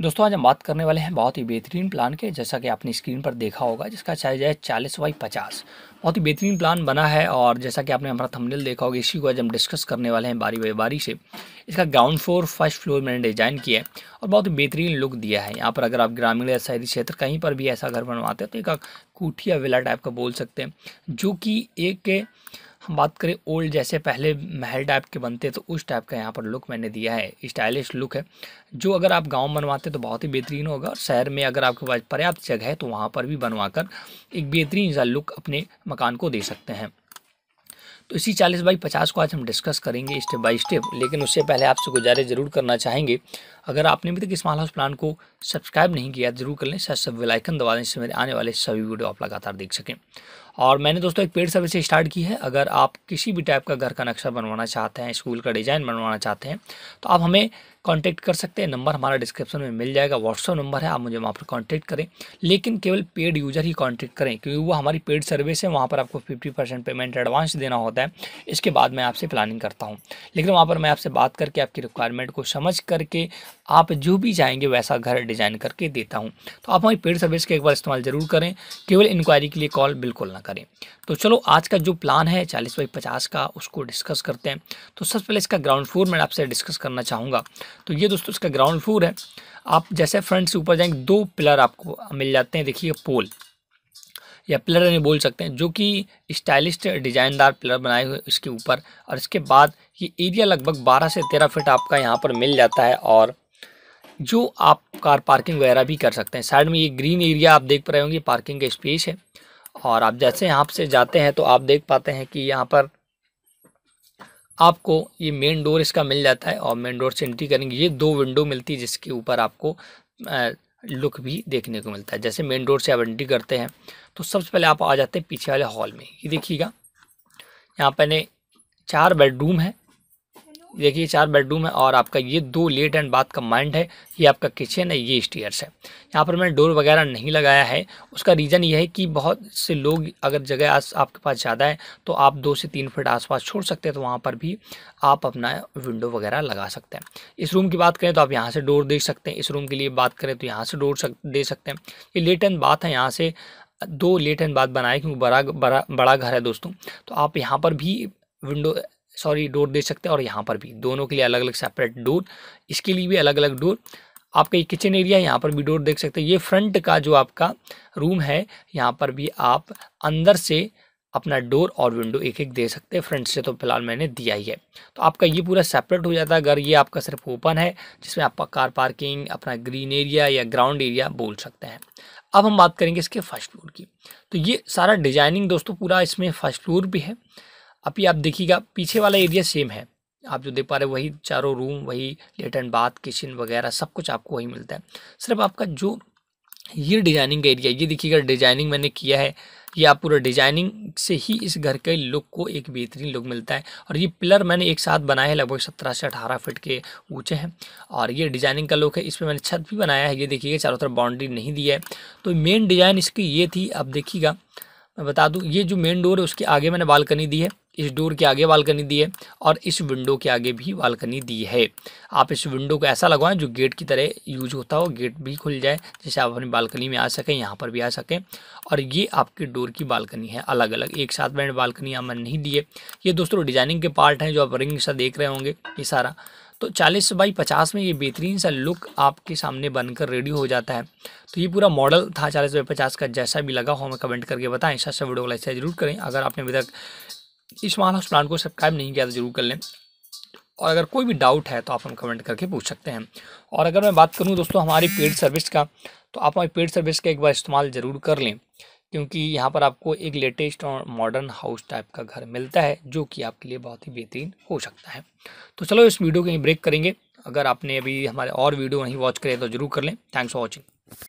दोस्तों आज हम बात करने वाले हैं बहुत ही बेहतरीन प्लान के जैसा कि आपने स्क्रीन पर देखा होगा जिसका साइज है चालीस बाई पचास बहुत ही बेहतरीन प्लान बना है और जैसा कि आपने हमारा थंबनेल देखा होगा इसी को आज हम डिस्कस करने वाले हैं बारी बाई बारी से इसका ग्राउंड फ्लोर फर्स्ट फ्लोर मैंने डिज़ाइन किया है और बहुत ही बेहतरीन लुक दिया है यहाँ पर अगर आप ग्रामीण या शहरी क्षेत्र कहीं पर भी ऐसा घर बनवाते हैं तो एक कोठिया विला टाइप का बोल सकते हैं जो कि एक हम बात करें ओल्ड जैसे पहले महल टाइप के बनते तो उस टाइप का यहाँ पर लुक मैंने दिया है स्टाइलिश लुक है जो अगर आप गाँव बनवाते तो बहुत ही बेहतरीन होगा और शहर में अगर आपके पास पर्याप्त जगह है तो वहाँ पर भी बनवा कर एक बेहतरीन सा लुक अपने मकान को दे सकते हैं तो इसी चालीस बाई पचास को आज हम डिस्कस करेंगे स्टेप बाय स्टेप लेकिन उससे पहले आपसे गुजारिश जरूर करना चाहेंगे अगर आपने भी तक इस माल हाउस प्लान को सब्सक्राइब नहीं किया जरूर कर लें साथ सब वेलाइकन दबा दें इससे मेरे आने वाले सभी वीडियो आप लगातार देख सकें और मैंने दोस्तों एक पेड सर्विस स्टार्ट की है अगर आप किसी भी टाइप का घर का नक्शा बनवाना चाहते हैं स्कूल का डिज़ाइन बनवाना चाहते हैं तो आप हमें कांटेक्ट कर सकते हैं नंबर हमारा डिस्क्रिप्शन में मिल जाएगा व्हाट्सअप नंबर है आप मुझे वहाँ पर कांटेक्ट करें लेकिन केवल पेड यूज़र ही कांटेक्ट करें क्योंकि वो हमारी पेड सर्विस है वहाँ पर आपको फिफ्टी परसेंट पेमेंट एडवांस देना होता है इसके बाद मैं आपसे प्लानिंग करता हूँ लेकिन वहाँ पर मैं आपसे बात करके आपकी रिक्वायरमेंट को समझ करके आप जो भी जाएंगे वैसा घर डिज़ाइन करके देता हूँ तो आप हमारी पेड सर्विस का एक बार इस्तेमाल ज़रूर करें केवल इंक्वायरी के लिए कॉल बिल्कुल ना करें तो चलो आज का जो प्लान है चालीस बाई पचास का उसको डिस्कस करते हैं तो सबसे पहले इसका ग्राउंड फ्लोर मैं आपसे डिस्कस करना चाहूँगा तो ये दोस्तों इसका ग्राउंड फ्लोर है आप जैसे फ्रंट से ऊपर जाएंगे दो पिलर आपको मिल जाते हैं देखिए पोल या पिलर नहीं बोल सकते हैं जो कि स्टाइलिश डिजाइनदार पिलर बनाए हुए इसके ऊपर और इसके बाद ये एरिया लगभग 12 से 13 फीट आपका यहाँ पर मिल जाता है और जो आप कार पार्किंग वगैरह भी कर सकते हैं साइड में ये ग्रीन एरिया आप देख पा रहे होंगे पार्किंग का स्पेस है और आप जैसे यहाँ से जाते हैं तो आप देख पाते हैं कि यहाँ पर आपको ये मेन डोर इसका मिल जाता है और मेन डोर से एंट्री करेंगे ये दो विंडो मिलती है जिसके ऊपर आपको लुक भी देखने को मिलता है जैसे मेन डोर से आप एंट्री करते हैं तो सबसे पहले आप आ जाते हैं पीछे वाले हॉल में ये देखिएगा यहाँ पर चार बेडरूम है देखिए चार बेडरूम है और आपका ये दो लेट एंड बाथ कम्बाइंड है ये आपका किचन है ये स्टेयर्स है यहाँ पर मैंने डोर वगैरह नहीं लगाया है उसका रीज़न ये है कि बहुत से लोग अगर जगह आस आपके पास ज़्यादा है तो आप दो से तीन फीट आसपास छोड़ सकते हैं तो वहाँ पर भी आप अपना विंडो वगैरह लगा सकते हैं इस रूम की बात करें तो आप यहाँ से डोर देख सकते हैं इस रूम के लिए बात करें तो यहाँ से डोर दे सकते हैं ये लेट एंड बाथ है यहाँ से दो लेट एंड बाथ बनाए क्योंकि बड़ा बड़ा बड़ा घर है दोस्तों तो आप यहाँ पर भी विंडो सॉरी डोर दे सकते हैं और यहाँ पर भी दोनों के लिए अलग अलग सेपरेट डोर इसके लिए भी अलग अलग डोर आपका ये किचन एरिया यहाँ पर भी डोर देख सकते हैं ये फ्रंट का जो आपका रूम है यहाँ पर भी आप अंदर से अपना डोर और विंडो एक एक दे सकते हैं फ्रंट से तो फिलहाल मैंने दिया ही है तो आपका ये पूरा सेपरेट हो जाता है अगर ये आपका सिर्फ ओपन है जिसमें आपका कार पार्किंग अपना ग्रीन एरिया या ग्राउंड एरिया बोल सकते हैं अब हम बात करेंगे इसके फर्स्ट फ्लोर की तो ये सारा डिजाइनिंग दोस्तों पूरा इसमें फर्स्ट फ्लोर भी है अभी आप देखिएगा पीछे वाला एरिया सेम है आप जो देख पा रहे हो वही चारों रूम वही लेटन बाथ किचन वगैरह सब कुछ आपको वही मिलता है सिर्फ आपका जो ये डिज़ाइनिंग का एरिया ये देखिएगा डिज़ाइनिंग मैंने किया है ये आप पूरा डिजाइनिंग से ही इस घर के लुक को एक बेहतरीन लुक मिलता है और ये पिलर मैंने एक साथ बनाए हैं लगभग सत्रह से अठारह फिट के ऊंचे हैं और ये डिजाइनिंग का लुक है इसमें मैंने छत भी बनाया है ये देखिएगा चारों तरफ बाउंड्री नहीं दी है तो मेन डिज़ाइन इसकी ये थी आप देखिएगा मैं बता दूं ये जो मेन डोर है उसके आगे मैंने बालकनी दी है इस डोर के आगे बालकनी दी है और इस विंडो के आगे भी बालकनी दी है आप इस विंडो को ऐसा लगवाएं जो गेट की तरह यूज होता हो गेट भी खुल जाए जैसे आप अपनी बालकनी में आ सकें यहाँ पर भी आ सकें और ये आपके डोर की बालकनी है अलग अलग एक साथ मैंने बालकनी यहाँ मैंने नहीं दी है ये दोस्तों डिजाइनिंग के पार्ट हैं जो आप रिंग सा देख रहे होंगे ये सारा तो चालीस बाई पचास में ये बेहतरीन सा लुक आपके सामने बनकर रेडी हो जाता है तो ये पूरा मॉडल था चालीस बाई पचास का जैसा भी लगा हो हमें कमेंट करके बताएं इंस्टा से वीडियो को लाइक जरूर करें अगर आपने अभी तक इस हाउस प्लान को सब्सक्राइब नहीं किया तो जरूर कर लें और अगर कोई भी डाउट है तो आप हम कमेंट करके पूछ सकते हैं और अगर मैं बात करूँ दोस्तों हमारी पेड सर्विस का तो आप हमारी पेड सर्विस का एक बार इस्तेमाल ज़रूर कर लें क्योंकि यहाँ पर आपको एक लेटेस्ट और मॉडर्न हाउस टाइप का घर मिलता है जो कि आपके लिए बहुत ही बेहतरीन हो सकता है तो चलो इस वीडियो को यहीं ब्रेक करेंगे अगर आपने अभी हमारे और वीडियो नहीं वॉच करें तो जरूर कर लें थैंक्स फॉर वॉचिंग